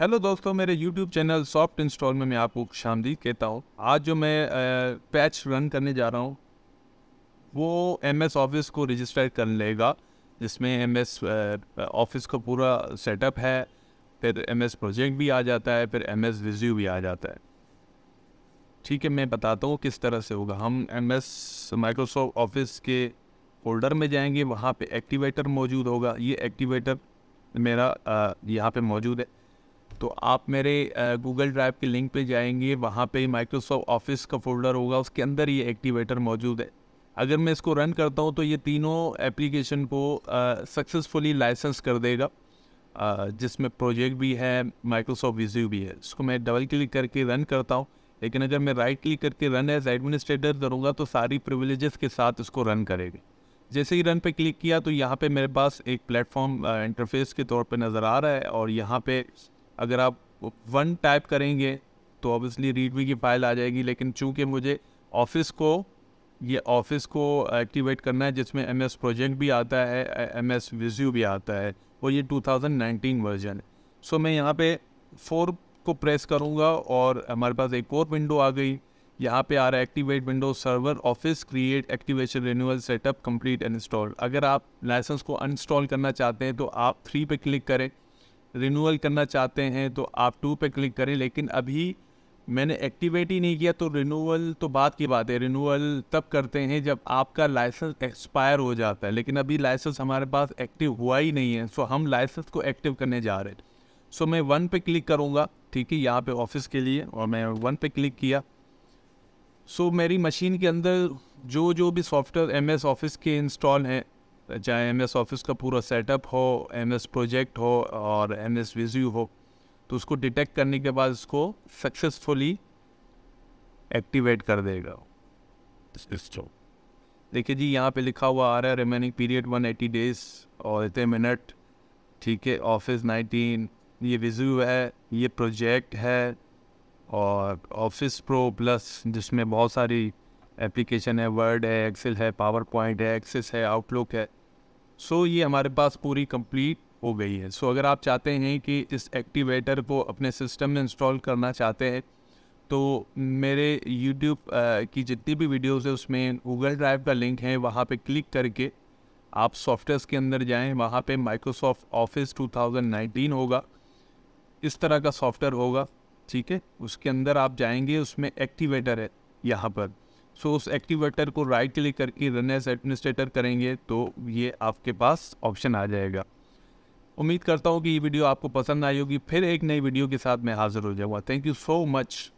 hello दोस्तों मेरे YouTube channel soft install में मैं आपको शामदी कहता हूँ आज जो मैं पैच रन करने जा रहा हूँ वो एम एस ऑफिस को रजिस्टर कर लेगा जिसमें एम एस ऑफिस का पूरा सेटअप है फिर एम एस प्रोजेक्ट भी आ जाता है फिर एम एस विज्यू भी आ जाता है ठीक है मैं बताता हूँ किस तरह से होगा हम एम एस माइक्रोसॉफ्ट ऑफिस के फोल्डर में जाएंगे वहाँ पे एक्टिवेटर मौजूद होगा ये एक्टिवेटर मेरा यहाँ पे मौजूद है तो आप मेरे गूगल ड्राइव के लिंक पे जाएंगे वहाँ पे माइक्रोसॉफ्ट ऑफिस का फोल्डर होगा उसके अंदर ये एक्टिवेटर मौजूद है अगर मैं इसको रन करता हूँ तो ये तीनों एप्लीकेशन को सक्सेसफुली लाइसेंस कर देगा uh, जिसमें प्रोजेक्ट भी है माइक्रोसॉफ्ट विज्यू भी है इसको मैं डबल क्लिक करके रन करता हूँ लेकिन अगर मैं राइट क्लिक करके रन एज एडमिनिस्ट्रेटर करूँगा तो सारी प्रिविलेजेस के साथ इसको रन करेगा जैसे ही रन पे क्लिक किया तो यहाँ पे मेरे पास एक प्लेटफॉर्म इंटरफेस के तौर पे नज़र आ रहा है और यहाँ पे अगर आप वन टाइप करेंगे तो ऑब्वियसली रीडमी की फ़ाइल आ जाएगी लेकिन चूंकि मुझे ऑफिस को ये ऑफिस को एक्टिवेट करना है जिसमें एम एस प्रोजेक्ट भी आता है एम एस विज्यू भी आता है और ये 2019 वर्जन सो मैं यहाँ पे फोर को प्रेस करूँगा और हमारे पास एक और विंडो आ गई यहाँ पे आ रहा है activate window server office create activation renewal setup complete install अगर आप लाइसेंस को अनस्टॉल करना चाहते हैं तो आप थ्री पे क्लिक करें रिन्यूअल करना चाहते हैं तो आप टू पे क्लिक करें लेकिन अभी मैंने एक्टिवेट ही नहीं किया तो रिन्यूअल तो बात की बात है रिन्यूअल तब करते हैं जब आपका लाइसेंस एक्सपायर हो जाता है लेकिन अभी लाइसेंस हमारे पास एक्टिव हुआ ही नहीं है सो हम लाइसेंस को एक्टिव करने जा रहे हैं सो मैं वन पे क्लिक करूँगा ठीक है यहाँ पे ऑफिस के लिए और मैं वन पे क्लिक किया सो मेरी मशीन के अंदर जो जो भी सॉफ्टवेयर एम एस ऑफिस के इंस्टॉल हैं चाहे एम एस ऑफिस का पूरा सेटअप हो एम एस प्रोजेक्ट हो और एम एस विज्यू हो तो उसको डिटेक्ट करने के बाद उसको सक्सेसफुली एक्टिवेट कर देगा देखिए जी यहाँ पे लिखा हुआ आ रहा है रिमेनिंग पीरियड 180 डेज और इतने मिनट ठीक है ऑफिस 19 ये विजू है ये प्रोजेक्ट है और ऑफिस प्रो प्लस जिसमें बहुत सारी एप्लीकेशन है वर्ड है एक्सेल है पावर पॉइंट है एक्सेस है आउटलुक है सो so, ये हमारे पास पूरी कंप्लीट हो गई है सो so, अगर आप चाहते हैं कि इस एक्टिवेटर को अपने सिस्टम में इंस्टॉल करना चाहते हैं तो मेरे यूट्यूब की जितनी भी वीडियोस है उसमें गूगल ड्राइव का लिंक है वहाँ पे क्लिक करके आप सॉफ्टवेयर्स के अंदर जाएं वहाँ पे माइक्रोसॉफ्ट ऑफिस 2019 होगा इस तरह का सॉफ्टवेयर होगा ठीक है उसके अंदर आप जाएंगे उसमें एक्टिवेटर है यहाँ पर सो उस एक्टिवेटर को राइट क्लिक करके रन एज एडमिनिस्ट्रेटर करेंगे तो ये आपके पास ऑप्शन आ जाएगा उम्मीद करता हूँ कि ये वीडियो आपको पसंद आई होगी फिर एक नई वीडियो के साथ मैं हाज़िर हो जाऊँगा थैंक यू सो मच